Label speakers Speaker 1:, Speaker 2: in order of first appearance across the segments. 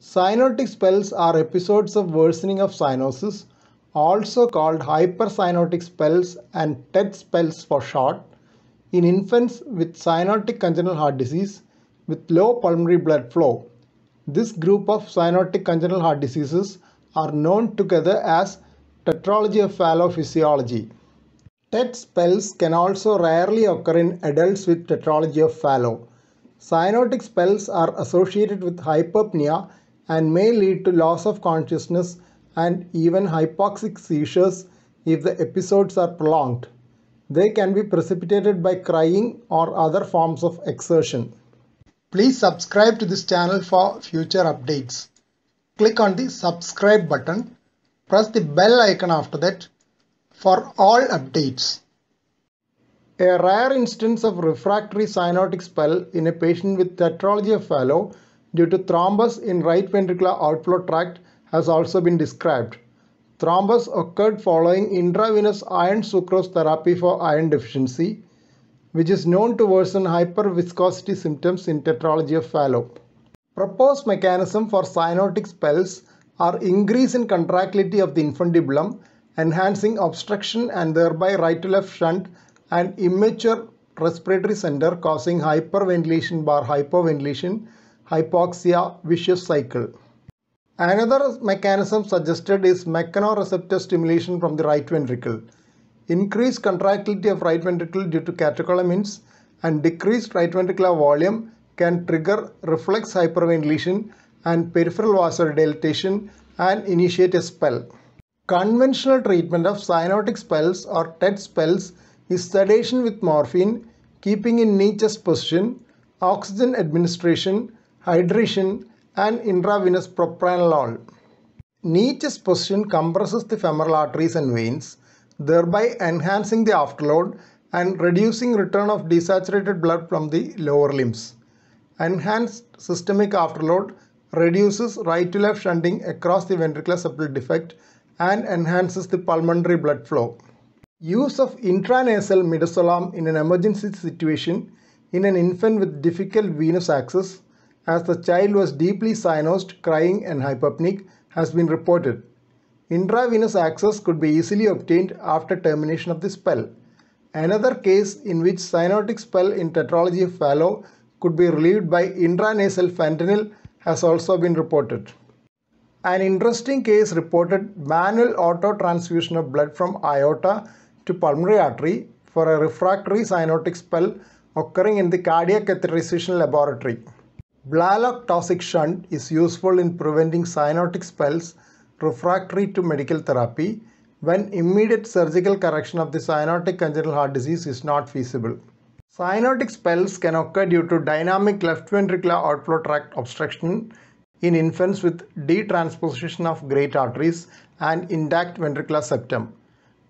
Speaker 1: Cyanotic spells are episodes of worsening of cyanosis, also called hypercyanotic spells and TED spells for short, in infants with cyanotic congenital heart disease with low pulmonary blood flow. This group of cyanotic congenital heart diseases are known together as tetralogy of phallophysiology. TET spells can also rarely occur in adults with tetralogy of fallow. Cyanotic spells are associated with hypopnea and may lead to loss of consciousness and even hypoxic seizures if the episodes are prolonged. They can be precipitated by crying or other forms of exertion. Please subscribe to this channel for future updates. Click on the subscribe button. Press the bell icon after that for all updates. A rare instance of refractory cyanotic spell in a patient with tetralogy of fallow due to thrombus in right ventricular outflow tract has also been described. Thrombus occurred following intravenous iron sucrose therapy for iron deficiency, which is known to worsen hyperviscosity symptoms in tetralogy of Fallot. Proposed mechanism for cyanotic spells are increase in contractility of the infundibulum, enhancing obstruction and thereby right to left shunt and immature respiratory center causing hyperventilation bar hypoventilation hypoxia vicious cycle. Another mechanism suggested is mechanoreceptor stimulation from the right ventricle. Increased contractility of right ventricle due to catecholamines and decreased right ventricular volume can trigger reflex hyperventilation and peripheral vasodilatation and initiate a spell. Conventional treatment of cyanotic spells or TET spells is sedation with morphine, keeping in chest position, oxygen administration, hydration and intravenous propranolol. Nietzsche's position compresses the femoral arteries and veins, thereby enhancing the afterload and reducing return of desaturated blood from the lower limbs. Enhanced systemic afterload reduces right to left shunting across the ventricular septal defect and enhances the pulmonary blood flow. Use of intranasal midazolam in an emergency situation in an infant with difficult venous access as the child was deeply cyanosed, crying and hypopnic has been reported. Intravenous access could be easily obtained after termination of the spell. Another case in which cyanotic spell in tetralogy of Fallot could be relieved by intranasal fentanyl has also been reported. An interesting case reported manual autotransfusion of blood from aorta to pulmonary artery for a refractory cyanotic spell occurring in the cardiac catheterization laboratory. Blalock toxic shunt is useful in preventing cyanotic spells refractory to medical therapy when immediate surgical correction of the cyanotic congenital heart disease is not feasible. Cyanotic spells can occur due to dynamic left ventricular outflow tract obstruction in infants with detransposition of great arteries and intact ventricular septum,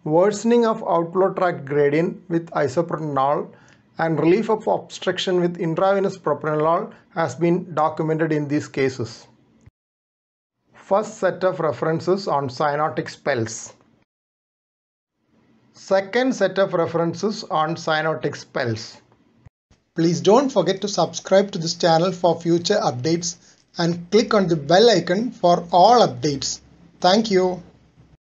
Speaker 1: worsening of outflow tract gradient with isoproterenol and relief of obstruction with intravenous propranolol has been documented in these cases. First set of references on cyanotic spells. Second set of references on cyanotic spells. Please don't forget to subscribe to this channel for future updates and click on the bell icon for all updates. Thank you.